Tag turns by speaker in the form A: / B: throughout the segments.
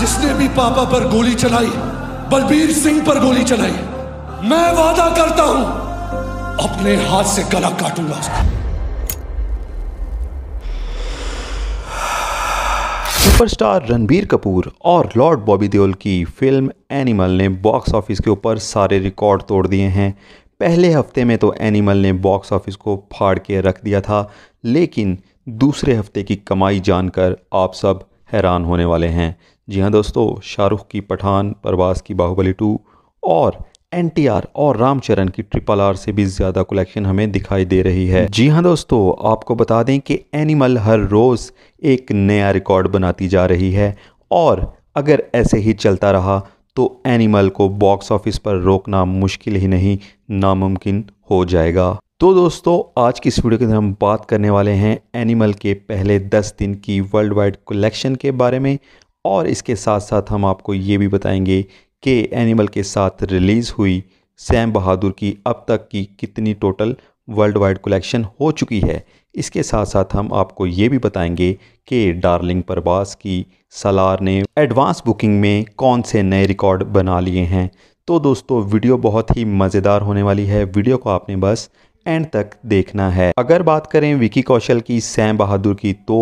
A: जिसने भी पापा पर गोली चलाई बलबीर सिंह पर गोली चलाई मैं वादा करता हूं अपने हाथ से गला काटूंगा उसका सुपरस्टार रणबीर कपूर और लॉर्ड बॉबी देओल की फिल्म एनिमल ने बॉक्स ऑफिस के ऊपर सारे रिकॉर्ड तोड़ दिए हैं पहले हफ्ते में तो एनिमल ने बॉक्स ऑफिस को फाड़ के रख दिया था लेकिन दूसरे हफ्ते की कमाई जानकर आप सब हैरान होने वाले हैं जी हाँ दोस्तों शाहरुख की पठान प्रवास की बाहुबली टू और एन टी आर और रामचरण की ट्रिपल आर से भी ज़्यादा कलेक्शन हमें दिखाई दे रही है जी हाँ दोस्तों आपको बता दें कि एनिमल हर रोज़ एक नया रिकॉर्ड बनाती जा रही है और अगर ऐसे ही चलता रहा तो एनिमल को बॉक्स ऑफिस पर रोकना मुश्किल ही नहीं नामुमकिन हो जाएगा तो दोस्तों आज की इस वीडियो के अंदर हम बात करने वाले हैं एनिमल के पहले 10 दिन की वर्ल्ड वाइड कलेक्शन के बारे में और इसके साथ साथ हम आपको ये भी बताएंगे कि एनिमल के साथ रिलीज़ हुई सैम बहादुर की अब तक की कितनी टोटल वर्ल्ड वाइड कलेक्शन हो चुकी है इसके साथ साथ हम आपको ये भी बताएंगे कि डार्लिंग परवास की सलार ने एडवांस बुकिंग में कौन से नए रिकॉर्ड बना लिए हैं तो दोस्तों वीडियो बहुत ही मज़ेदार होने वाली है वीडियो को आपने बस एंड तक देखना है अगर बात करें विकी कौशल की सैम बहादुर की तो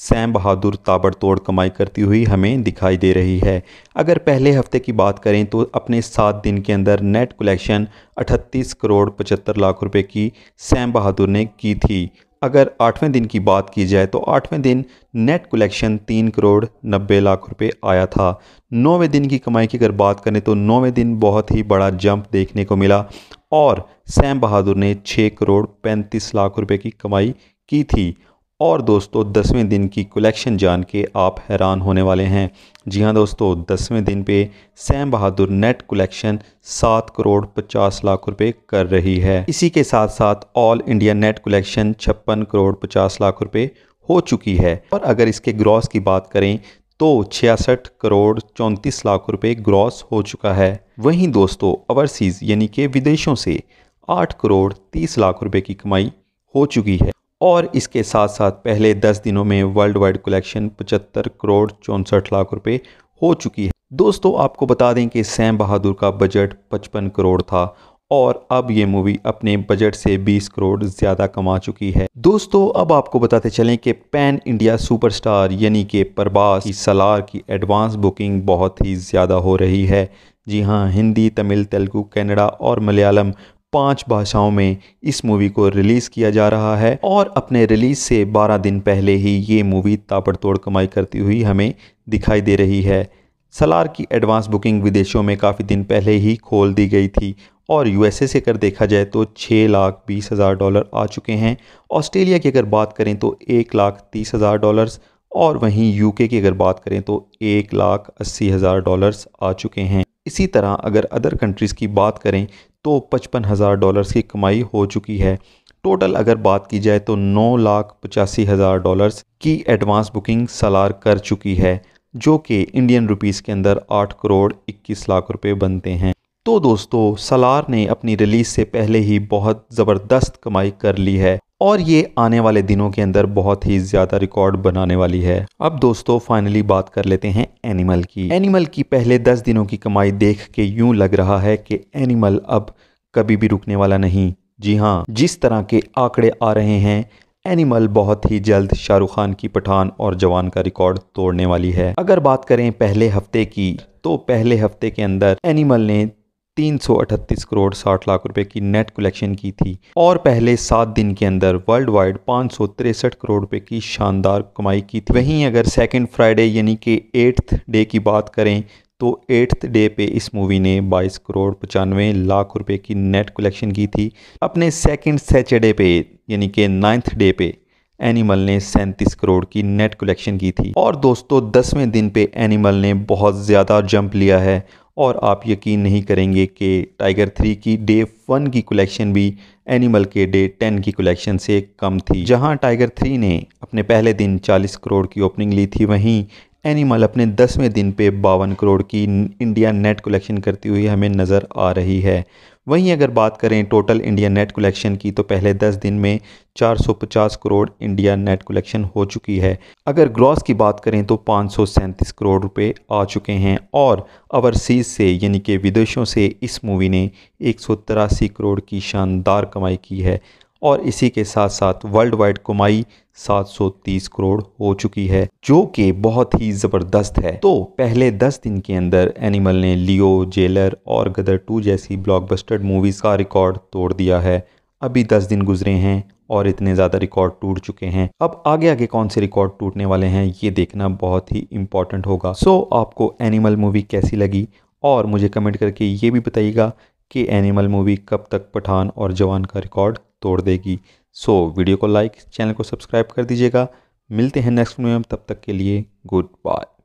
A: सैम बहादुर ताबड़तोड़ कमाई करती हुई हमें दिखाई दे रही है अगर पहले हफ्ते की बात करें तो अपने सात दिन के अंदर नेट कलेक्शन 38 करोड़ पचहत्तर लाख रुपए की सैम बहादुर ने की थी अगर आठवें दिन की बात की जाए तो आठवें दिन नेट कलेक्शन तीन करोड़ नब्बे लाख रुपए आया था नौवें दिन की कमाई की अगर बात करें तो नौवें दिन बहुत ही बड़ा जंप देखने को मिला और सैम बहादुर ने छः करोड़ पैंतीस लाख रुपए की कमाई की थी और दोस्तों दसवें दिन की कलेक्शन जान के आप हैरान होने वाले हैं जी हाँ दोस्तों दसवें दिन पे सैम बहादुर नेट कलेक्शन सात करोड़ पचास लाख रुपए कर रही है इसी के साथ साथ ऑल इंडिया नेट कलेक्शन छप्पन करोड़ पचास लाख रुपए हो चुकी है और अगर इसके ग्रॉस की बात करें तो छियासठ करोड़ चौंतीस लाख रुपए ग्रॉस हो चुका है वहीं दोस्तों ओवरसीज़ यानी कि विदेशों से आठ करोड़ तीस लाख रुपए की कमाई हो चुकी है और इसके साथ साथ पहले दस दिनों में वर्ल्ड वाइड कलेक्शन पचहत्तर करोड़ चौंसठ लाख रुपए हो चुकी है दोस्तों आपको बता दें कि सैम बहादुर का बजट पचपन करोड़ था और अब ये मूवी अपने बजट से 20 करोड़ ज़्यादा कमा चुकी है दोस्तों अब आपको बताते चलें कि पैन इंडिया सुपरस्टार यानी कि प्रभास की सलार की एडवांस बुकिंग बहुत ही ज़्यादा हो रही है जी हाँ हिंदी तमिल तेलुगू कन्नड़ा और मलयालम पांच भाषाओं में इस मूवी को रिलीज़ किया जा रहा है और अपने रिलीज़ से बारह दिन पहले ही ये मूवी ताबड़तोड़ कमाई करती हुई हमें दिखाई दे रही है सलार की एडवांस बुकिंग विदेशों में काफ़ी दिन पहले ही खोल दी गई थी और यूएसए से अगर देखा जाए तो छः लाख बीस हज़ार डॉलर आ चुके हैं ऑस्ट्रेलिया की अगर बात करें तो एक लाख तीस हज़ार डॉलर्स और वहीं यूके की अगर बात करें तो एक लाख अस्सी हज़ार डॉलर्स आ चुके हैं इसी तरह अगर अदर कंट्रीज़ की बात करें तो पचपन हज़ार डॉलर्स की कमाई हो चुकी है टोटल अगर बात की जाए तो नौ लाख पचासी हज़ार डॉलर्स की एडवांस बुकिंग सलार कर चुकी है जो कि इंडियन रुपीस के अंदर आठ करोड़ इक्कीस लाख रुपए बनते हैं तो दोस्तों सलार ने अपनी रिलीज से पहले ही बहुत ज़बरदस्त कमाई कर ली है और ये आने वाले दिनों के अंदर बहुत ही ज़्यादा रिकॉर्ड बनाने वाली है अब दोस्तों फाइनली बात कर लेते हैं एनिमल की एनिमल की पहले दस दिनों की कमाई देख के यूं लग रहा है कि एनिमल अब कभी भी रुकने वाला नहीं जी हाँ जिस तरह के आंकड़े आ रहे हैं एनिमल बहुत ही जल्द शाहरुख खान की पठान और जवान का रिकॉर्ड तोड़ने वाली है अगर बात करें पहले हफ्ते की तो पहले हफ्ते के अंदर एनिमल ने 338 करोड़ 60 लाख रुपए की नेट कलेक्शन की थी और पहले सात दिन के अंदर वर्ल्ड वाइड पाँच करोड़ रुपए की शानदार कमाई की थी वहीं अगर सेकंड फ्राइडे यानी कि एट्थ डे की बात करें तो एट्थ डे पे इस मूवी ने 22 करोड़ पचानवे लाख रुपए की नेट कलेक्शन की थी अपने सेकंड सैटरडे पे यानी कि नाइन्थ डे पे एनिमल ने सैंतीस करोड़ की नेट कलेक्शन की थी और दोस्तों दसवें दिन पे एनिमल ने बहुत ज़्यादा जंप लिया है और आप यकीन नहीं करेंगे कि टाइगर थ्री की डे वन की कलेक्शन भी एनिमल के डे टेन की कलेक्शन से कम थी जहां टाइगर थ्री ने अपने पहले दिन 40 करोड़ की ओपनिंग ली थी वहीं एनिमल अपने दसवें दिन पे बावन करोड़ की इंडिया नेट कलेक्शन करती हुई हमें नज़र आ रही है वहीं अगर बात करें टोटल इंडिया नेट कलेक्शन की तो पहले दस दिन में 450 करोड़ इंडिया नेट कलेक्शन हो चुकी है अगर ग्रॉस की बात करें तो पाँच करोड़ रुपए आ चुके हैं और ओवरसीज़ से यानी कि विदेशों से इस मूवी ने एक करोड़ की शानदार कमाई की है और इसी के साथ साथ वर्ल्ड वाइड कमाई 730 करोड़ हो चुकी है जो कि बहुत ही ज़बरदस्त है तो पहले 10 दिन के अंदर एनिमल ने लियो जेलर और गदर टू जैसी ब्लॉकबस्टर मूवीज़ का रिकॉर्ड तोड़ दिया है अभी 10 दिन गुजरे हैं और इतने ज़्यादा रिकॉर्ड टूट चुके हैं अब आगे आगे कौन से रिकॉर्ड टूटने वाले हैं ये देखना बहुत ही इंपॉर्टेंट होगा सो so, आपको एनिमल मूवी कैसी लगी और मुझे कमेंट करके ये भी बताइएगा कि एनिमल मूवी कब तक पठान और जवान का रिकॉर्ड तोड़ देगी सो वीडियो को लाइक चैनल को सब्सक्राइब कर दीजिएगा मिलते हैं नेक्स्ट वीडियो में तब तक के लिए गुड बाय